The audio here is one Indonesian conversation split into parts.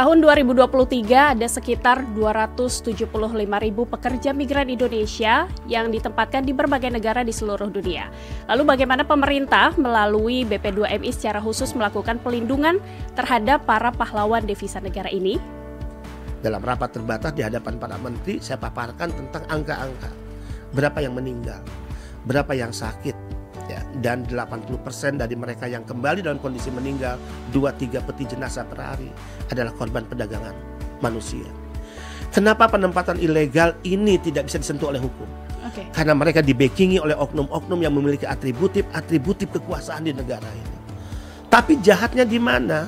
Tahun 2023 ada sekitar 275 ribu pekerja migran Indonesia yang ditempatkan di berbagai negara di seluruh dunia. Lalu bagaimana pemerintah melalui BP2MI secara khusus melakukan pelindungan terhadap para pahlawan devisa negara ini? Dalam rapat terbatas di hadapan para menteri, saya paparkan tentang angka-angka. Berapa yang meninggal, berapa yang sakit, dan 80% dari mereka yang kembali dalam kondisi meninggal 2-3 peti jenazah per hari adalah korban perdagangan manusia. Kenapa penempatan ilegal ini tidak bisa disentuh oleh hukum? Okay. Karena mereka dibekingi oleh oknum-oknum yang memiliki atributif atributif kekuasaan di negara ini. Tapi jahatnya di mana?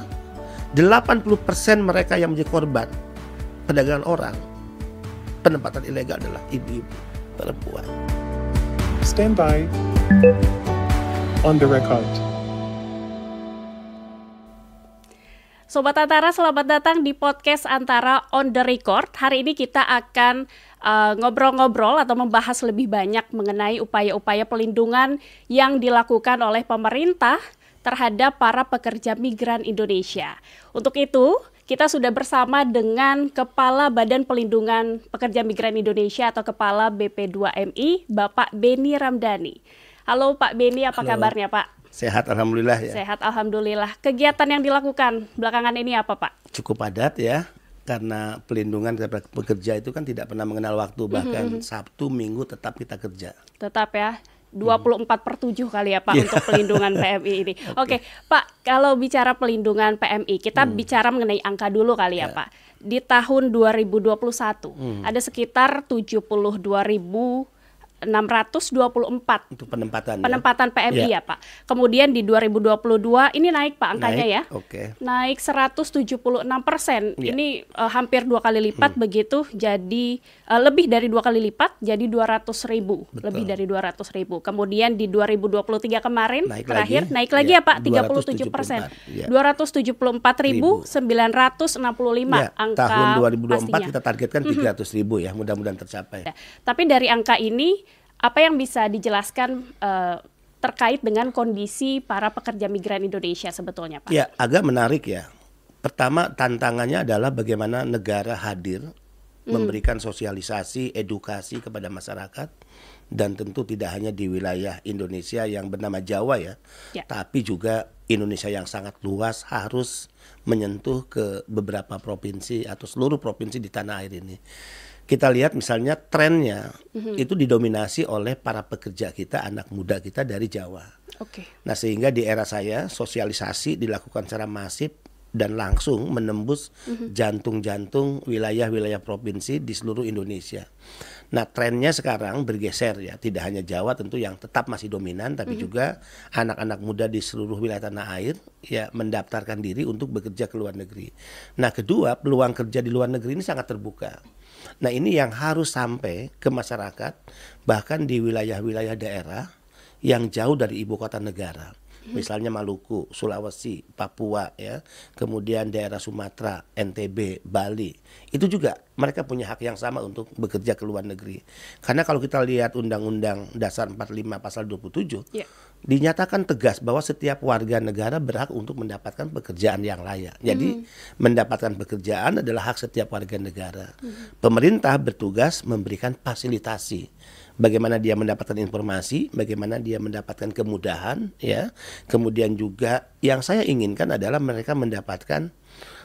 80% mereka yang menjadi korban perdagangan orang penempatan ilegal adalah ibu-ibu perempuan. Standby on the record. Sobat Antara, selamat datang di podcast Antara on the record. Hari ini kita akan eh, ngobrol-ngobrol uh, atau membahas lebih banyak mengenai upaya-upaya pelindungan yang dilakukan oleh pemerintah terhadap para pekerja migran Indonesia. Untuk itu, kita sudah bersama dengan Kepala Badan Pelindungan Pekerja Migran Indonesia atau Kepala BP2MI, Bapak Beni Ramdhani. Halo Pak Beni, apa Halo. kabarnya Pak? Sehat alhamdulillah ya. Sehat alhamdulillah. Kegiatan yang dilakukan belakangan ini apa Pak? Cukup padat ya. Karena pelindungan terhadap pekerja itu kan tidak pernah mengenal waktu mhm, bahkan mm -hmm. Sabtu Minggu tetap kita kerja. Tetap ya. 24 per 7 kali ya Pak yeah. untuk pelindungan PMI ini. Oke, okay. okay. Pak, kalau bicara pelindungan PMI, kita hmm. bicara mengenai angka dulu kali ya, ya. Pak. Di tahun 2021 hmm. ada sekitar 72 ribu 624 itu penempatan ya? penempatan ya? PMI ya. ya Pak. Kemudian di 2022 ini naik Pak angkanya naik, ya. Okay. Naik 176 persen. Ya. Ini uh, hampir dua kali lipat hmm. begitu. Jadi uh, lebih dari dua kali lipat jadi 200 ribu Betul. lebih dari 200 ribu. Kemudian di 2023 kemarin naik terakhir lagi, naik lagi ya, ya Pak 37 persen. Ya. 274 ribu 965 ya. angka. Tahun 2024 pastinya. kita targetkan 300 ribu ya. Mudah-mudahan tercapai. Ya. Tapi dari angka ini apa yang bisa dijelaskan uh, terkait dengan kondisi para pekerja migran Indonesia sebetulnya, Pak? Ya, agak menarik ya. Pertama, tantangannya adalah bagaimana negara hadir mm. memberikan sosialisasi, edukasi kepada masyarakat dan tentu tidak hanya di wilayah Indonesia yang bernama Jawa ya, ya. tapi juga Indonesia yang sangat luas harus menyentuh ke beberapa provinsi atau seluruh provinsi di tanah air ini kita lihat misalnya trennya mm-hmm. itu didominasi oleh para pekerja kita, anak muda kita dari Jawa. Oke. Okay. Nah sehingga di era saya sosialisasi dilakukan secara masif dan langsung menembus mm-hmm. jantung-jantung wilayah-wilayah provinsi di seluruh Indonesia. Nah trennya sekarang bergeser ya, tidak hanya Jawa tentu yang tetap masih dominan, tapi mm-hmm. juga anak-anak muda di seluruh wilayah tanah air ya mendaftarkan diri untuk bekerja ke luar negeri. Nah kedua peluang kerja di luar negeri ini sangat terbuka Nah ini yang harus sampai ke masyarakat bahkan di wilayah-wilayah daerah yang jauh dari ibu kota negara. Hmm. Misalnya Maluku, Sulawesi, Papua ya, kemudian daerah Sumatera, NTB, Bali. Itu juga mereka punya hak yang sama untuk bekerja ke luar negeri. Karena kalau kita lihat Undang-Undang Dasar 45 Pasal 27, yeah dinyatakan tegas bahwa setiap warga negara berhak untuk mendapatkan pekerjaan yang layak. Jadi hmm. mendapatkan pekerjaan adalah hak setiap warga negara. Hmm. Pemerintah bertugas memberikan fasilitasi bagaimana dia mendapatkan informasi, bagaimana dia mendapatkan kemudahan ya. Kemudian juga yang saya inginkan adalah mereka mendapatkan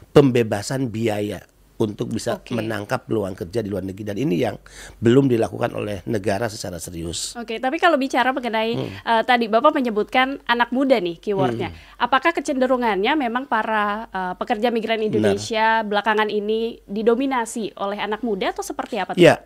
pembebasan biaya untuk bisa okay. menangkap peluang kerja di luar negeri dan ini yang belum dilakukan oleh negara secara serius. Oke, okay, tapi kalau bicara mengenai hmm. uh, tadi Bapak menyebutkan anak muda nih keywordnya, hmm. apakah kecenderungannya memang para uh, pekerja migran Indonesia Benar. belakangan ini didominasi oleh anak muda atau seperti apa? Iya,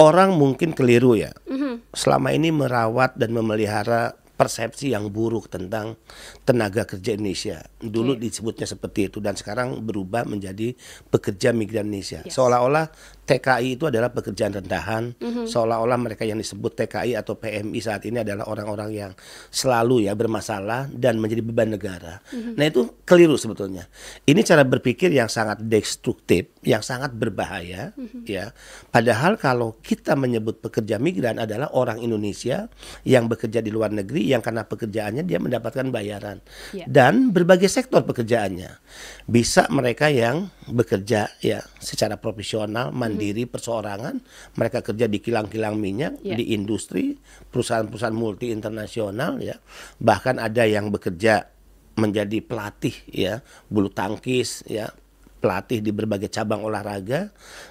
orang mungkin keliru ya. -hmm. Selama ini merawat dan memelihara persepsi yang buruk tentang tenaga kerja Indonesia. Dulu okay. Iya. disebutnya seperti itu dan sekarang berubah menjadi pekerja migran Indonesia. Yes. Iya. Seolah-olah TKI itu adalah pekerjaan rendahan, mm-hmm. seolah-olah mereka yang disebut TKI atau PMI saat ini adalah orang-orang yang selalu ya bermasalah dan menjadi beban negara. Mm-hmm. Nah itu keliru sebetulnya. Ini cara berpikir yang sangat destruktif, yang sangat berbahaya, mm-hmm. ya. Padahal kalau kita menyebut pekerja migran adalah orang Indonesia yang bekerja di luar negeri, yang karena pekerjaannya dia mendapatkan bayaran yeah. dan berbagai sektor pekerjaannya. Bisa mereka yang bekerja ya secara profesional, mandiri, hmm. perseorangan. Mereka kerja di kilang-kilang minyak, yeah. di industri, perusahaan-perusahaan multi internasional ya. Bahkan ada yang bekerja menjadi pelatih ya, bulu tangkis ya, pelatih di berbagai cabang olahraga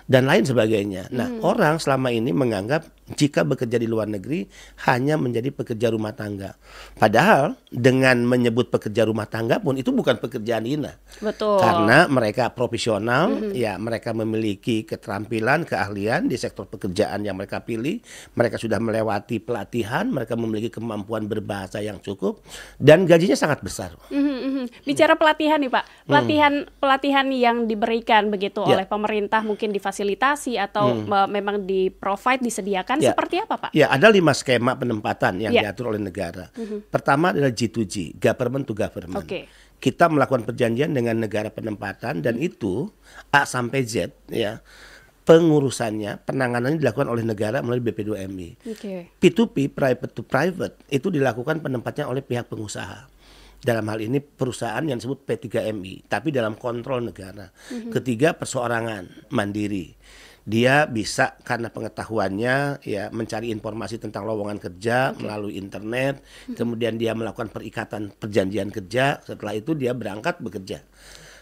dan lain sebagainya. Nah, hmm. orang selama ini menganggap jika bekerja di luar negeri hanya menjadi pekerja rumah tangga. Padahal dengan menyebut pekerja rumah tangga pun itu bukan pekerjaan hina. Betul. Karena mereka profesional, mm -hmm. ya mereka memiliki keterampilan, keahlian di sektor pekerjaan yang mereka pilih, mereka sudah melewati pelatihan, mereka memiliki kemampuan berbahasa yang cukup dan gajinya sangat besar. Mm-hmm, mm-hmm. Mm -hmm. Bicara pelatihan nih, Pak. Mm. Pelatihan mm. pelatihan yang diberikan begitu yeah. oleh pemerintah mungkin difasilitasi atau mm. Eh, memang di provide disediakan penempatan ya. seperti apa Pak? Ya ada lima skema penempatan yang ya. diatur oleh negara. Mm-hmm. Pertama adalah G2G, government to government. Okay. Kita melakukan perjanjian dengan negara penempatan dan itu A sampai Z ya pengurusannya, penanganannya dilakukan oleh negara melalui BP2MI. Okay. P2P, private to private, itu dilakukan penempatnya oleh pihak pengusaha. Dalam hal ini perusahaan yang disebut P3MI, tapi dalam kontrol negara. Mm -hmm. Ketiga, perseorangan, mandiri dia bisa karena pengetahuannya ya mencari informasi tentang lowongan kerja okay. melalui internet, kemudian dia melakukan perikatan perjanjian kerja, setelah itu dia berangkat bekerja.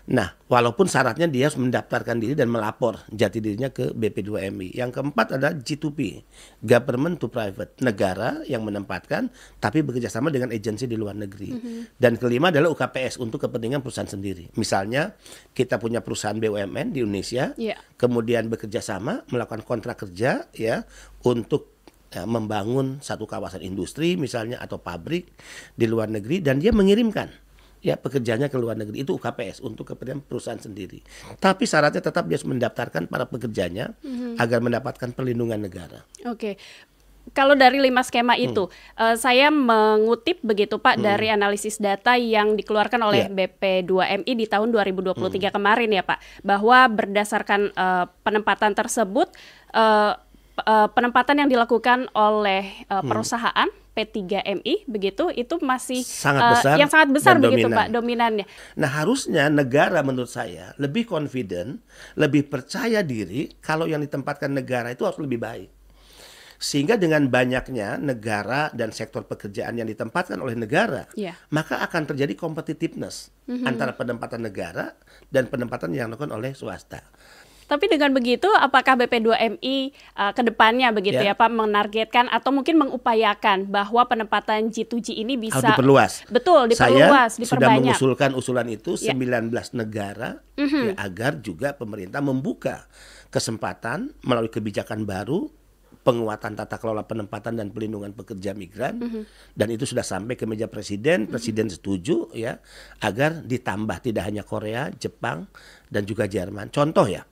Nah, walaupun syaratnya dia harus mendaftarkan diri dan melapor jati dirinya ke BP2MI. Yang keempat ada G2P, Government to Private, negara yang menempatkan tapi bekerjasama dengan agensi di luar negeri. Mm -hmm. Dan kelima adalah UKPS untuk kepentingan perusahaan sendiri. Misalnya kita punya perusahaan BUMN di Indonesia, yeah. kemudian bekerjasama melakukan kontrak kerja ya untuk ya, membangun satu kawasan industri misalnya atau pabrik di luar negeri dan dia mengirimkan ya pekerjanya ke luar negeri itu UKPS untuk kepentingan perusahaan sendiri. Tapi syaratnya tetap dia harus mendaftarkan para pekerjanya hmm agar mendapatkan perlindungan negara. Oke. Okay. Kalau dari lima skema hmm. itu, uh, saya mengutip begitu Pak hmm. dari analisis data yang dikeluarkan oleh yeah. BP2MI di tahun 2023 hmm. kemarin ya Pak, bahwa berdasarkan uh, penempatan tersebut uh, Eh, penempatan yang dilakukan oleh uh, perusahaan P3MI begitu itu masih sangat eh, besar yang sangat besar begitu dominan. Pak dominannya. Nah, harusnya negara menurut saya lebih confident, lebih percaya diri kalau yang ditempatkan negara itu harus lebih baik. Sehingga dengan banyaknya negara dan sektor pekerjaan yang ditempatkan oleh negara, yeah. maka akan terjadi competitiveness mm -hmm. antara penempatan negara dan penempatan yang dilakukan oleh swasta. Tapi dengan begitu, apakah BP2MI uh, eh, ke depannya begitu yeah. ya Pak menargetkan atau mungkin mengupayakan bahwa penempatan G2G ini bisa Harus diperluas. Betul, diperluas, Saya diperbanyak. sudah mengusulkan usulan itu yeah. Ya. 19 negara mm -hmm. ya, agar juga pemerintah membuka kesempatan melalui kebijakan baru penguatan tata kelola penempatan dan pelindungan pekerja migran mm -hmm. dan itu sudah sampai ke meja presiden, mhm. presiden mm -hmm. setuju ya agar ditambah tidak hanya Korea, Jepang dan juga Jerman. Contoh ya.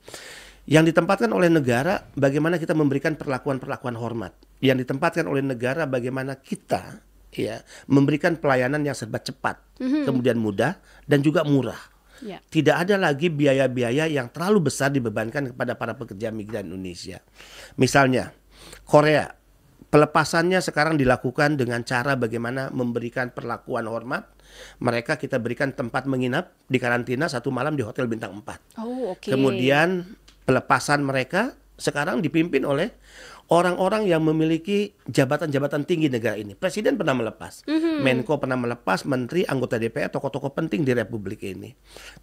Yang ditempatkan oleh negara bagaimana kita memberikan perlakuan-perlakuan hormat. Yang ditempatkan oleh negara bagaimana kita ya memberikan pelayanan yang serba cepat, mm -hmm. kemudian mudah dan juga murah. Ya. Tidak ada lagi biaya-biaya yang terlalu besar dibebankan kepada para pekerja migran Indonesia. Misalnya, Korea pelepasannya sekarang dilakukan dengan cara bagaimana memberikan perlakuan hormat. Mereka kita berikan tempat menginap di karantina satu malam di hotel bintang 4. Oh, okay. Kemudian pelepasan mereka sekarang dipimpin oleh orang-orang yang memiliki jabatan-jabatan tinggi negara ini. Presiden pernah melepas, mm-hmm. Menko pernah melepas, menteri, anggota DPR, tokoh-tokoh penting di republik ini.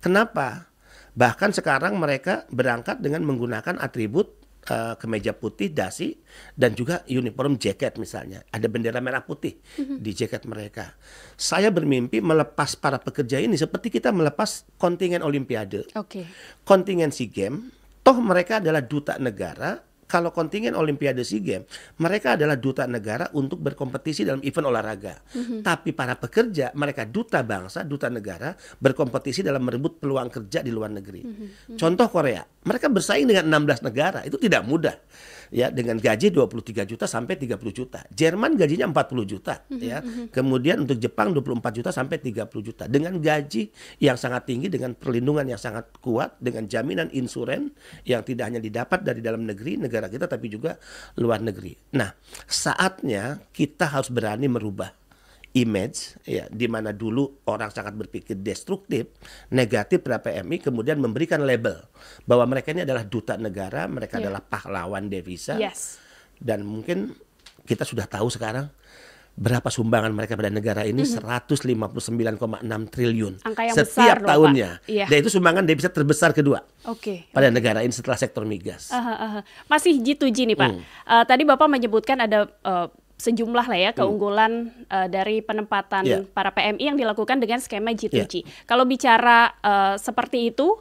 Kenapa? Bahkan sekarang mereka berangkat dengan menggunakan atribut Eh, kemeja putih dasi dan juga uniform jaket misalnya ada bendera merah putih mm-hmm. di jaket mereka saya bermimpi melepas para pekerja ini seperti kita melepas kontingen olimpiade okay. kontingen sea games toh mereka adalah duta negara kalau kontingen Olimpiade SEA Games, mereka adalah duta negara untuk berkompetisi dalam event olahraga. Mm-hmm. Tapi para pekerja, mereka duta bangsa, duta negara berkompetisi dalam merebut peluang kerja di luar negeri. Mm-hmm. Contoh Korea, mereka bersaing dengan 16 negara, itu tidak mudah ya dengan gaji 23 juta sampai 30 juta. Jerman gajinya 40 juta mhm, ya. Mhm. Kemudian untuk Jepang 24 juta sampai 30 juta dengan gaji yang sangat tinggi dengan perlindungan yang sangat kuat dengan jaminan insuren yang tidak hanya didapat dari dalam negeri negara kita tapi juga luar negeri. Nah, saatnya kita harus berani merubah image ya di mana dulu orang sangat berpikir destruktif, negatif terhadap PMI kemudian memberikan label bahwa mereka ini adalah duta negara, mereka yeah. adalah pahlawan devisa. Yes. Dan mungkin kita sudah tahu sekarang berapa sumbangan mereka pada negara ini mm -hmm. 159,6 triliun Angka yang setiap besar tahunnya. Loh, iya. Dan itu sumbangan devisa terbesar kedua. Okay, pada okay. negara ini setelah sektor migas. Uh, Masih G2G nih, Pak. Mm. Uh, tadi Bapak menyebutkan ada uh, sejumlah lah ya hmm. keunggulan hmm. uh, dari penempatan yeah. para PMI yang dilakukan dengan skema G2G. Yeah. Kalau bicara uh, seperti itu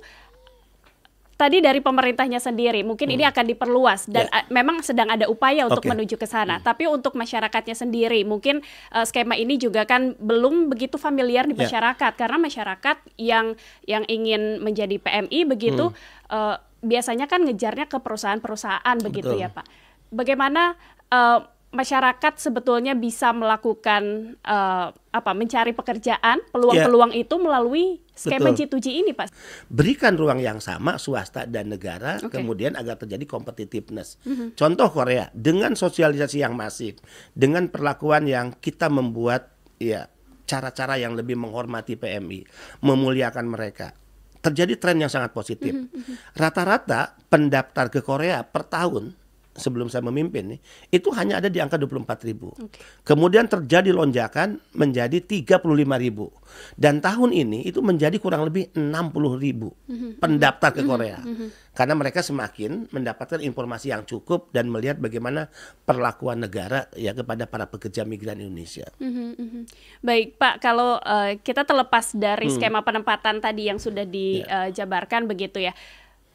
tadi dari pemerintahnya sendiri mungkin hmm. ini akan diperluas dan yeah. memang sedang ada upaya untuk okay. menuju ke sana. Hmm. Tapi untuk masyarakatnya sendiri mungkin uh, skema ini juga kan belum begitu familiar di ya. masyarakat yeah. karena masyarakat yang yang ingin menjadi PMI begitu hmm. uh, biasanya kan ngejarnya ke perusahaan-perusahaan begitu Betul. ya, Pak. Bagaimana uh, masyarakat sebetulnya bisa melakukan uh, apa mencari pekerjaan peluang-peluang yeah. itu melalui skema g 2 ini Pak. Berikan ruang yang sama swasta dan negara okay. kemudian agar terjadi competitiveness. Mm -hmm. Contoh Korea dengan sosialisasi yang masif, dengan perlakuan yang kita membuat ya cara-cara yang lebih menghormati PMI, memuliakan mereka. Terjadi tren yang sangat positif. Mhm, mhm. Rata-rata mm -hmm. pendaftar ke Korea per tahun sebelum saya memimpin nih, itu hanya ada di angka 24.000. Okay. Kemudian terjadi lonjakan menjadi 35.000. ribu. Dan tahun ini itu menjadi kurang lebih 60.000 ribu mm -hmm. pendaftar ke mhm. Korea. Mm -hmm. Karena mereka semakin mendapatkan informasi yang cukup dan melihat bagaimana perlakuan negara ya kepada para pekerja migran Indonesia. Mm -hmm. Baik Pak, kalau uh, kita terlepas dari mm. skema penempatan tadi yang sudah dijabarkan ya. eh, yeah. uh, begitu ya.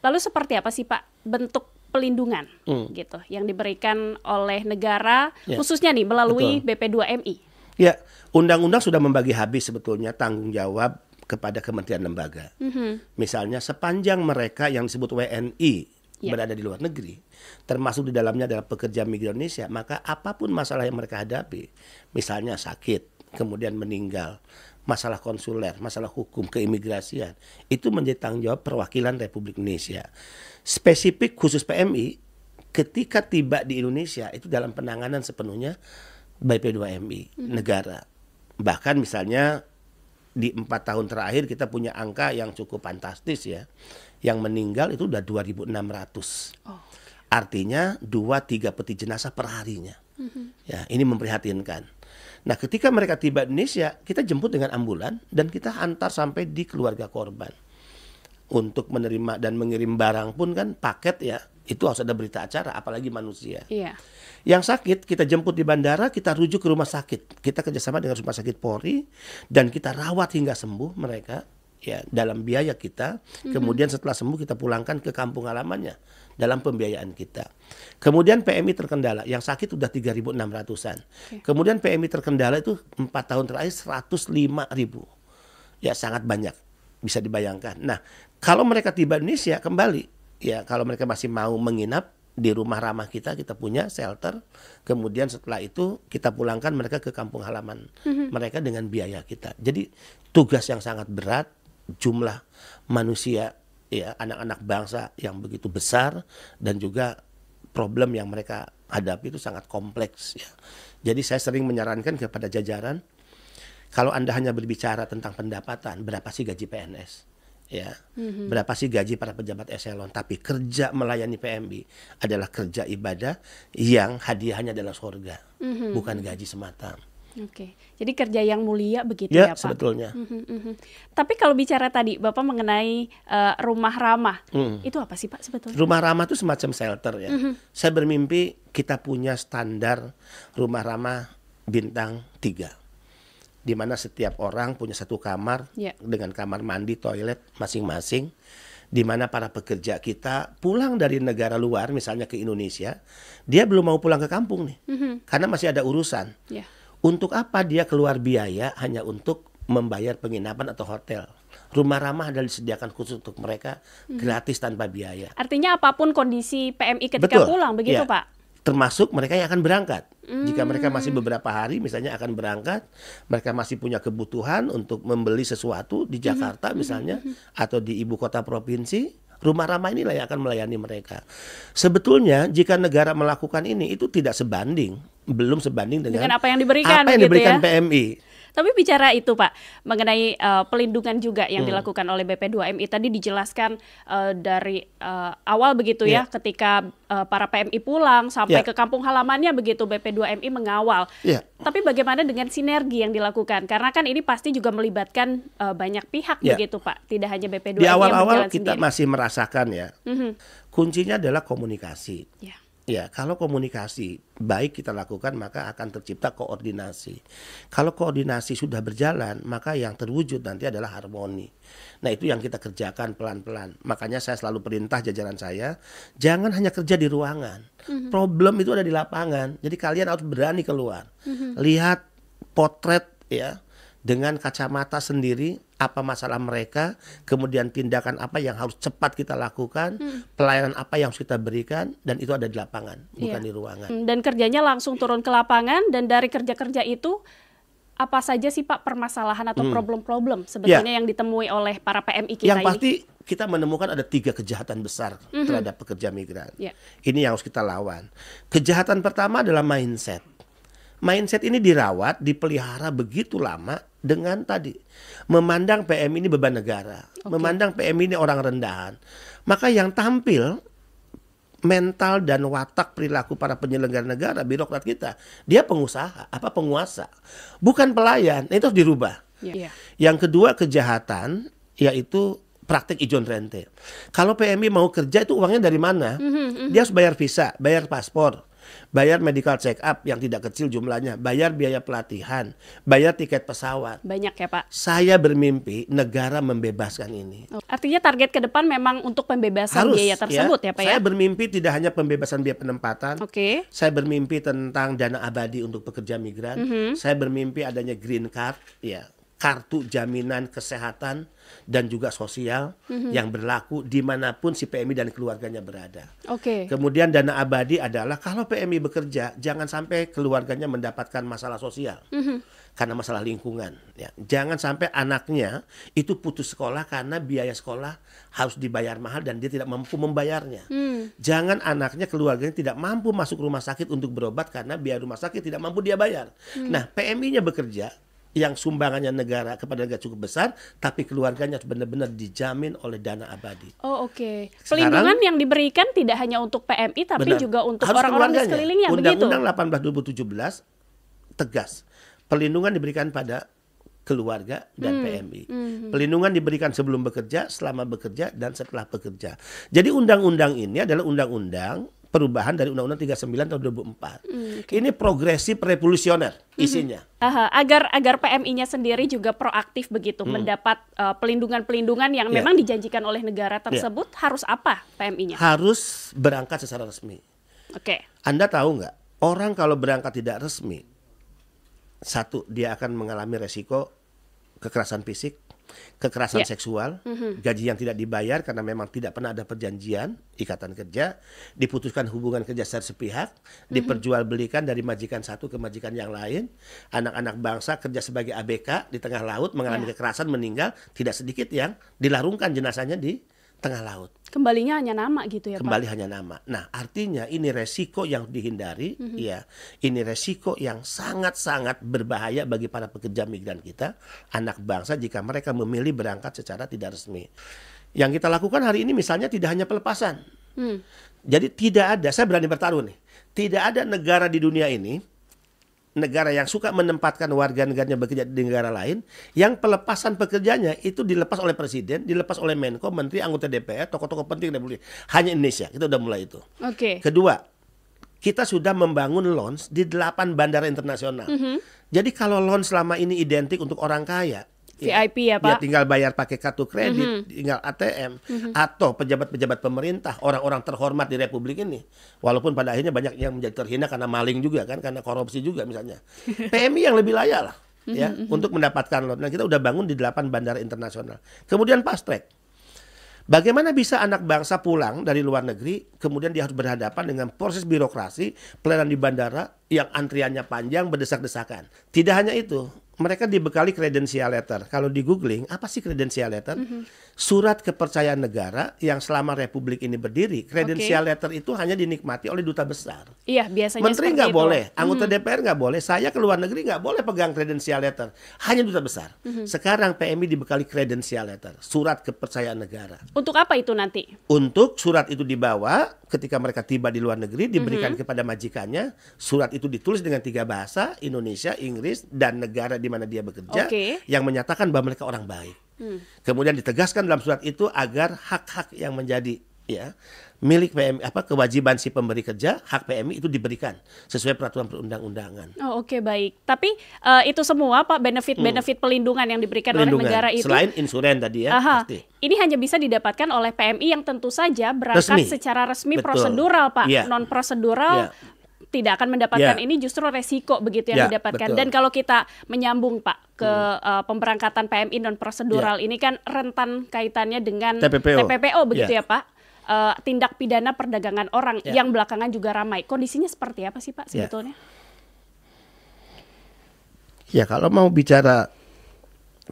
Lalu seperti apa sih Pak bentuk pelindungan hmm. gitu yang diberikan oleh negara ya. khususnya nih melalui Betul. BP2MI. Ya, undang-undang sudah membagi habis sebetulnya tanggung jawab kepada kementerian lembaga. Mm -hmm. Misalnya sepanjang mereka yang disebut WNI yeah. berada di luar negeri, termasuk di dalamnya adalah pekerja migran Indonesia, maka apapun masalah yang mereka hadapi, misalnya sakit, kemudian meninggal, masalah konsuler, masalah hukum, keimigrasian, itu menjadi tanggung jawab perwakilan Republik Indonesia. Spesifik khusus PMI, ketika tiba di Indonesia itu dalam penanganan sepenuhnya by P2MI hmm. negara. Bahkan misalnya di empat tahun terakhir kita punya angka yang cukup fantastis ya. Yang meninggal itu udah 2.600. Oh. Artinya dua tiga peti jenazah perharinya. Mm -hmm. Ya, ini memprihatinkan Nah, ketika mereka tiba di Indonesia, kita jemput dengan ambulan dan kita antar sampai di keluarga korban. Untuk menerima dan mengirim barang pun kan paket ya, itu harus ada berita acara, apalagi manusia. Iya. Yang sakit kita jemput di bandara, kita rujuk ke rumah sakit. Kita kerjasama dengan rumah sakit Polri dan kita rawat hingga sembuh mereka ya dalam biaya kita. Mhm. Kemudian setelah sembuh kita pulangkan ke kampung halamannya dalam pembiayaan kita. Kemudian PMI terkendala, yang sakit sudah 3.600-an. Okay. Kemudian PMI terkendala itu 4 tahun terakhir 105.000. Ya sangat banyak, bisa dibayangkan. Nah, kalau mereka tiba Indonesia kembali, ya kalau mereka masih mau menginap di rumah ramah kita kita punya shelter kemudian setelah itu kita pulangkan mereka ke kampung halaman mm-hmm. mereka dengan biaya kita jadi tugas yang sangat berat jumlah manusia ya anak-anak bangsa yang begitu besar dan juga problem yang mereka hadapi itu sangat kompleks ya. Jadi saya sering menyarankan kepada jajaran kalau Anda hanya berbicara tentang pendapatan, berapa sih gaji PNS? Ya. Mm-hmm. Berapa sih gaji para pejabat eselon? Tapi kerja melayani PMB adalah kerja ibadah yang hadiahnya adalah surga, mm-hmm. bukan gaji semata. Oke, jadi kerja yang mulia begitu ya, ya Pak. sebetulnya. mm -hmm. Tapi kalau bicara tadi Bapak mengenai uh, rumah ramah, mm. itu apa sih Pak sebetulnya? Rumah ramah itu semacam shelter ya. Mm -hmm. Saya bermimpi kita punya standar rumah ramah bintang tiga, di mana setiap orang punya satu kamar yeah. dengan kamar mandi, toilet masing-masing, di mana para pekerja kita pulang dari negara luar, misalnya ke Indonesia, dia belum mau pulang ke kampung nih, mm -hmm. karena masih ada urusan. Yeah untuk apa dia keluar biaya hanya untuk membayar penginapan atau hotel? Rumah ramah dan disediakan khusus untuk mereka hmm. gratis tanpa biaya. Artinya apapun kondisi PMI ketika Betul. pulang begitu, ya. Pak? Termasuk mereka yang akan berangkat. Hmm. Jika mereka masih beberapa hari misalnya akan berangkat, mereka masih punya kebutuhan untuk membeli sesuatu di hmm. Jakarta hmm. misalnya hmm. atau di ibu kota provinsi, Rumah ramah inilah yang akan melayani mereka. Sebetulnya jika negara melakukan ini itu tidak sebanding, belum sebanding dengan, dengan apa yang diberikan. Apa yang diberikan ya? PMI tapi bicara itu Pak mengenai uh, pelindungan juga yang hmm. dilakukan oleh BP2MI tadi dijelaskan uh, dari uh, awal begitu yeah. ya iya. ketika uh, para PMI pulang sampai yeah. ke kampung halamannya begitu BP2MI mengawal. Yeah. Tapi bagaimana dengan sinergi yang dilakukan? Karena kan ini pasti juga melibatkan uh, banyak pihak yeah. begitu Pak, tidak hanya BP2MI. Di awal-awal kita masih merasakan ya. Mm -hmm. Kuncinya adalah komunikasi. Yeah. Ya, kalau komunikasi baik kita lakukan maka akan tercipta koordinasi. Kalau koordinasi sudah berjalan, maka yang terwujud nanti adalah harmoni. Nah, itu yang kita kerjakan pelan-pelan. Makanya saya selalu perintah jajaran saya, jangan hanya kerja di ruangan. Mm-hmm. Problem itu ada di lapangan. Jadi kalian harus berani keluar. Mm-hmm. Lihat potret ya dengan kacamata sendiri apa masalah mereka, kemudian tindakan apa yang harus cepat kita lakukan, hmm. pelayanan apa yang harus kita berikan, dan itu ada di lapangan, bukan iya. di ruangan. Hmm, dan kerjanya langsung turun ke lapangan, dan dari kerja-kerja itu apa saja sih Pak permasalahan atau hmm. problem-problem hmm. Ya. sebetulnya yeah. yang ditemui oleh para PMI kita yang ini? pasti kita menemukan ada tiga kejahatan besar mm-hmm. terhadap pekerja migran. Yeah. Ini yang harus kita lawan. Kejahatan pertama adalah mindset. Mindset ini dirawat, dipelihara begitu lama dengan tadi memandang PM ini beban negara, okay. memandang PM ini orang rendahan. Maka yang tampil mental dan watak perilaku para penyelenggara negara, birokrat kita, dia pengusaha, apa penguasa, bukan pelayan. Itu harus dirubah. Yeah. Iya. Yang kedua kejahatan yaitu praktik ijon rente. Kalau PMI mau kerja itu uangnya dari mana? Mm -hmm, Dia harus bayar visa, bayar paspor, bayar medical check up yang tidak kecil jumlahnya, bayar biaya pelatihan, bayar tiket pesawat. Banyak ya Pak. Saya bermimpi negara membebaskan ini. Artinya target ke depan memang untuk pembebasan Harus, biaya ya. tersebut ya, ya Pak saya ya? Saya bermimpi tidak hanya pembebasan biaya penempatan. Oke. Okay. Saya bermimpi tentang dana abadi untuk pekerja migran. Mm -hmm. Saya bermimpi adanya green card. Ya kartu jaminan kesehatan dan juga sosial mm-hmm. yang berlaku dimanapun si PMI dan keluarganya berada. Oke. Okay. Kemudian dana abadi adalah kalau PMI bekerja jangan sampai keluarganya mendapatkan masalah sosial mm-hmm. karena masalah lingkungan. Ya. Jangan sampai anaknya itu putus sekolah karena biaya sekolah harus dibayar mahal dan dia tidak mampu membayarnya. Mm. Jangan anaknya keluarganya tidak mampu masuk rumah sakit untuk berobat karena biaya rumah sakit tidak mampu dia bayar. Mm. Nah PMI-nya bekerja yang sumbangannya negara kepada negara cukup besar, tapi keluarganya benar-benar dijamin oleh dana abadi. Oh oke. Okay. Pelindungan yang diberikan tidak hanya untuk PMI, tapi benar, juga untuk orang-orang di sekelilingnya. Undang-Undang 18 2017 tegas, pelindungan diberikan pada keluarga dan hmm. PMI. Hmm. Pelindungan diberikan sebelum bekerja, selama bekerja, dan setelah bekerja. Jadi undang-undang ini adalah undang-undang perubahan dari Undang-Undang 39 tahun 2004. Mm, okay. Ini progresif revolusioner hmm, hmm. isinya. Hmm. Aha, agar agar PMI-nya sendiri juga proaktif begitu mm. mendapat eh, pelindungan-pelindungan uh, yang yeah. memang dijanjikan oleh negara tersebut yeah. harus apa PMI-nya? Harus berangkat secara resmi. Oke. Okay. Anda tahu nggak orang kalau berangkat tidak resmi satu dia akan mengalami resiko kekerasan fisik kekerasan yeah. seksual, mm-hmm. gaji yang tidak dibayar karena memang tidak pernah ada perjanjian ikatan kerja, diputuskan hubungan kerja secara sepihak, mm-hmm. diperjualbelikan dari majikan satu ke majikan yang lain, anak-anak bangsa kerja sebagai ABK di tengah laut mengalami yeah. kekerasan meninggal, tidak sedikit yang dilarungkan jenazahnya di tengah laut. Kembalinya hanya nama gitu ya Kembali Pak? hanya nama. Nah artinya ini resiko yang dihindari, mm -hmm. ya. Ini resiko yang sangat-sangat berbahaya bagi para pekerja migran kita, anak bangsa jika mereka memilih berangkat secara tidak resmi. Yang kita lakukan hari ini misalnya tidak hanya pelepasan. Mm. Jadi tidak ada, saya berani bertaruh nih, tidak ada negara di dunia ini negara yang suka menempatkan warga negaranya bekerja di negara lain, yang pelepasan pekerjanya itu dilepas oleh presiden, dilepas oleh Menko, menteri, anggota DPR, tokoh-tokoh penting boleh. Hanya Indonesia. Kita udah mulai itu. Oke. Okay. Kedua, kita sudah membangun lounge di delapan bandara internasional. Mm -hmm. Jadi kalau lounge selama ini identik untuk orang kaya, Iya. VIP ya iya, Pak. Ya tinggal bayar pakai kartu kredit, mm -hmm. tinggal ATM mm -hmm. atau pejabat-pejabat pemerintah, orang-orang terhormat di Republik ini. Walaupun pada akhirnya banyak yang menjadi terhina karena maling juga kan, karena korupsi juga misalnya. PMI yang lebih layak lah mhm, ya mm -hmm. untuk mendapatkan lot. Nah, kita udah bangun di delapan bandara internasional. Kemudian fast track. Bagaimana bisa anak bangsa pulang dari luar negeri, kemudian dia harus berhadapan dengan proses birokrasi, pelayanan di bandara yang antriannya panjang, berdesak-desakan. Tidak hanya itu, mereka dibekali credential letter. Kalau di googling apa sih credential letter? Mm -hmm surat kepercayaan negara yang selama republik ini berdiri, kredensial okay. letter itu hanya dinikmati oleh duta besar. Iya, biasanya Menteri nggak boleh, hmm. anggota hmm. DPR nggak boleh, saya ke luar negeri nggak boleh pegang kredensial letter, hanya duta besar. Hmm. Sekarang PMI dibekali kredensial letter, surat kepercayaan negara. Untuk apa itu nanti? Untuk surat itu dibawa ketika mereka tiba di luar negeri diberikan hmm kepada majikannya surat itu ditulis dengan tiga bahasa Indonesia Inggris dan negara di mana dia bekerja okay. yang menyatakan bahwa mereka orang baik hmm. kemudian ditegaskan dalam surat itu agar hak-hak yang menjadi ya milik PMI apa kewajiban si pemberi kerja hak PMI itu diberikan sesuai peraturan perundang-undangan. Oh oke okay, baik. Tapi uh, itu semua Pak benefit-benefit hmm. pelindungan yang diberikan pelindungan. oleh negara itu selain insuran tadi ya Aha. pasti. Ini hanya bisa didapatkan oleh PMI yang tentu saja berangkat resmi. secara resmi Betul. prosedural Pak. Ya. Non prosedural ya tidak akan mendapatkan yeah. ini justru resiko begitu yang yeah, didapatkan. Betul. Dan kalau kita menyambung Pak ke hmm. uh, pemberangkatan PMI non prosedural yeah. ini kan rentan kaitannya dengan TPPO, TPPO begitu yeah. ya Pak. Uh, tindak pidana perdagangan orang yeah. yang belakangan juga ramai. Kondisinya seperti apa sih Pak ya. sebetulnya? Yeah. Ya kalau mau bicara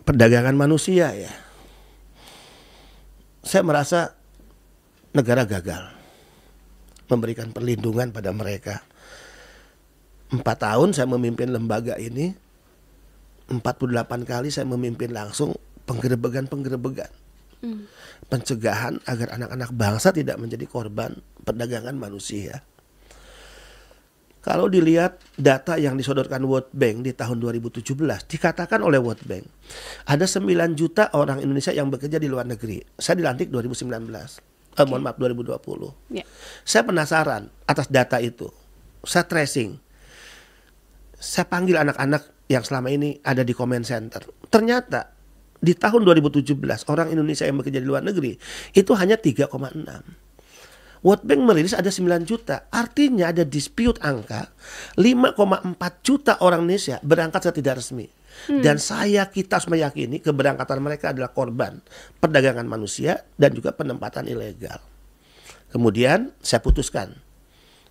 perdagangan manusia ya, saya merasa negara gagal memberikan perlindungan pada mereka Empat tahun saya memimpin lembaga ini, 48 kali saya memimpin langsung penggerebegan-penggerebegan. hmm. Pencegahan agar anak-anak bangsa tidak menjadi korban perdagangan manusia. Kalau dilihat data yang disodorkan World Bank di tahun 2017, dikatakan oleh World Bank, ada 9 juta orang Indonesia yang bekerja di luar negeri. Saya dilantik 2019, okay. eh, mohon maaf 2020. Yeah. Saya penasaran atas data itu. Saya tracing saya panggil anak-anak yang selama ini ada di comment center. Ternyata di tahun 2017 orang Indonesia yang bekerja di luar negeri itu hanya 3,6. World Bank merilis ada 9 juta. Artinya ada dispute angka 5,4 juta orang Indonesia berangkat secara tidak resmi. Hmm. Dan saya kita harus meyakini keberangkatan mereka adalah korban perdagangan manusia dan juga penempatan ilegal. Kemudian saya putuskan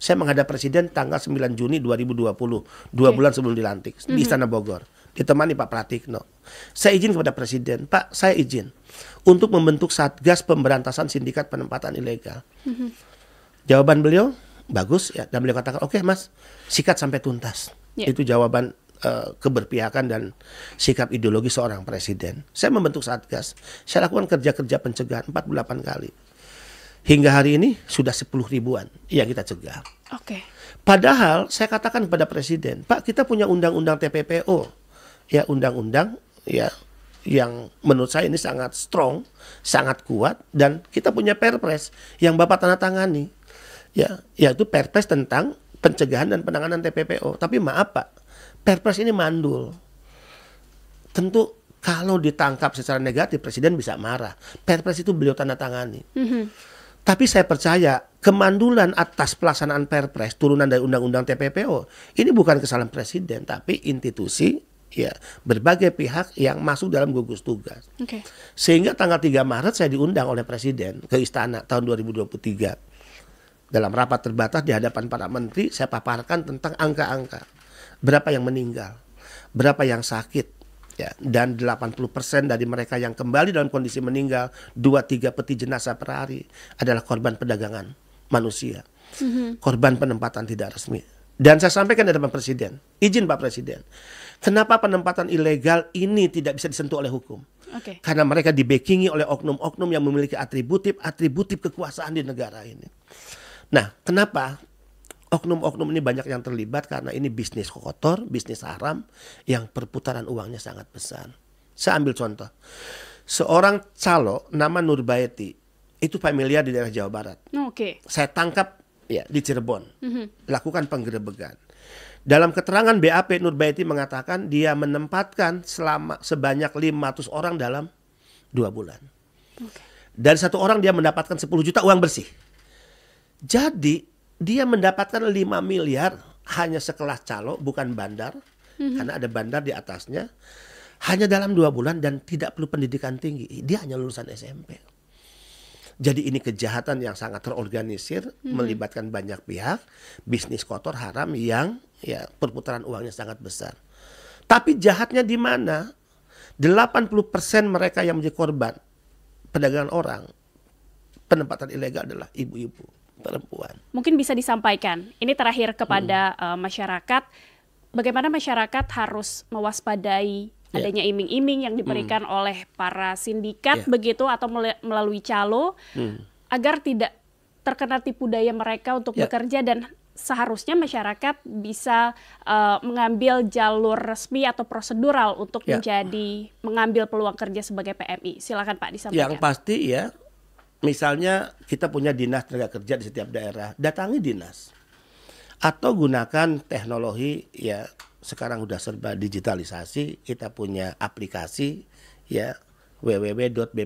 saya menghadap presiden tanggal 9 Juni 2020, dua okay. bulan sebelum dilantik mm -hmm. di mhm. Istana Bogor, ditemani Pak Pratikno. Saya izin kepada presiden, Pak, saya izin untuk membentuk satgas pemberantasan sindikat penempatan ilegal. Mm -hmm. Jawaban beliau bagus ya, dan beliau katakan, oke okay, Mas, sikat sampai tuntas. Yeah. Itu jawaban eh, keberpihakan dan sikap ideologi seorang presiden. Saya membentuk satgas, saya lakukan kerja-kerja pencegahan 48 kali Hingga hari ini sudah sepuluh ribuan yang kita cegah. Oke. Okay. Padahal saya katakan kepada Presiden, Pak kita punya undang-undang TPPO, ya undang-undang ya yang menurut saya ini sangat strong, sangat kuat dan kita punya Perpres yang Bapak tanda tangani, ya yaitu Perpres tentang pencegahan dan penanganan TPPO. Tapi maaf Pak, Perpres ini mandul. Tentu kalau ditangkap secara negatif Presiden bisa marah. Perpres itu beliau tanda tangani. Mm -hmm tapi saya percaya kemandulan atas pelaksanaan Perpres turunan dari Undang-Undang TPPO ini bukan kesalahan presiden tapi institusi ya berbagai pihak yang masuk dalam gugus tugas. Okay. Sehingga tanggal 3 Maret saya diundang oleh presiden ke istana tahun 2023. Dalam rapat terbatas di hadapan para menteri saya paparkan tentang angka-angka. Berapa yang meninggal, berapa yang sakit, ya dan 80% dari mereka yang kembali dalam kondisi meninggal dua tiga peti jenazah per hari adalah korban perdagangan manusia mhm. korban penempatan tidak resmi dan saya sampaikan di depan presiden izin pak presiden kenapa penempatan ilegal ini tidak bisa disentuh oleh hukum okay. karena mereka dibekingi oleh oknum-oknum yang memiliki atributif atributif kekuasaan di negara ini nah kenapa oknum-oknum ini banyak yang terlibat karena ini bisnis kotor, bisnis haram yang perputaran uangnya sangat besar. Saya ambil contoh. Seorang calo nama Nurbaeti itu familiar di daerah Jawa Barat. Oh, oke. Okay. Saya tangkap ya di Cirebon. Mm -hmm. Lakukan penggerebegan. Dalam keterangan BAP Nurbaeti mengatakan dia menempatkan selama sebanyak 500 orang dalam dua bulan. Okay. Dari satu orang dia mendapatkan 10 juta uang bersih. Jadi dia mendapatkan 5 miliar hanya sekelas calo bukan bandar hmm karena ada bandar di atasnya hanya dalam dua bulan dan tidak perlu pendidikan tinggi dia hanya lulusan SMP jadi ini kejahatan yang sangat terorganisir hmm melibatkan banyak pihak bisnis kotor haram yang ya perputaran uangnya sangat besar tapi jahatnya di mana 80% mereka yang menjadi korban perdagangan orang penempatan ilegal adalah ibu-ibu perempuan. Mungkin bisa disampaikan. Ini terakhir kepada hmm. uh, masyarakat. Bagaimana masyarakat harus mewaspadai yeah. adanya iming-iming yang diberikan hmm. oleh para sindikat yeah. begitu atau melalui calo hmm. agar tidak terkena tipu daya mereka untuk yeah. bekerja dan seharusnya masyarakat bisa uh, mengambil jalur resmi atau prosedural untuk ya. menjadi mengambil peluang kerja sebagai PMI. Silakan Pak disampaikan. Yang pasti ya misalnya kita punya dinas tenaga kerja di setiap daerah, datangi dinas. Atau gunakan teknologi ya sekarang sudah serba digitalisasi, kita punya aplikasi ya www.bp2mi.go.id,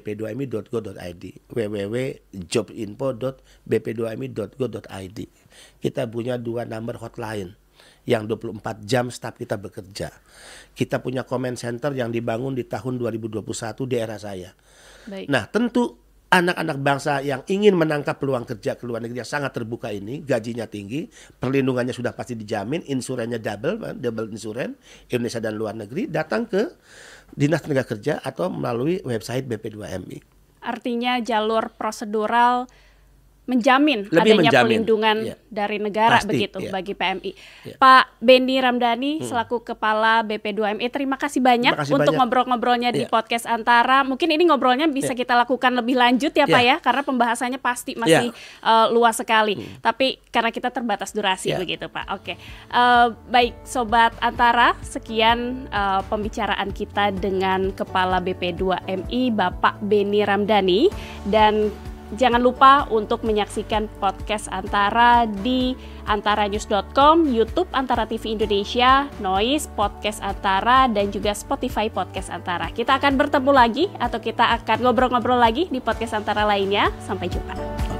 www.jobinfo.bp2mi.go.id. Kita punya dua nomor hotline yang 24 jam staf kita bekerja. Kita punya comment center yang dibangun di tahun 2021 di era saya. Baik. Nah, tentu anak-anak bangsa yang ingin menangkap peluang kerja ke luar negeri yang sangat terbuka ini, gajinya tinggi, perlindungannya sudah pasti dijamin, insurannya double, double insuran, Indonesia dan luar negeri, datang ke Dinas Tenaga Kerja atau melalui website BP2MI. Artinya jalur prosedural menjamin Lebih adanya menjamin. pelindungan yeah. dari negara Pasti, begitu yeah. bagi PMI. Yeah. Pak Beni Ramdhani hmm. selaku kepala BP2MI e, terima kasih banyak terima kasih untuk ngobrol-ngobrolnya di iya. podcast Antara. Mungkin ini ngobrolnya bisa yeah. kita lakukan lebih lanjut ya, yeah. Pak iya. ya karena pembahasannya pasti iya. masih yeah. uh, luas sekali. Hmm. Tapi karena kita terbatas durasi yeah. begitu Pak. Oke. Uh, baik sobat Antara, sekian uh, pembicaraan kita dengan kepala BP2MI Bapak Beni Ramdhani dan jangan lupa untuk menyaksikan podcast Antara di antaranews.com, YouTube Antara TV Indonesia, Noise Podcast Antara dan juga Spotify Podcast Antara. Kita akan bertemu lagi atau kita akan ngobrol-ngobrol lagi di podcast Antara lainnya. Sampai jumpa.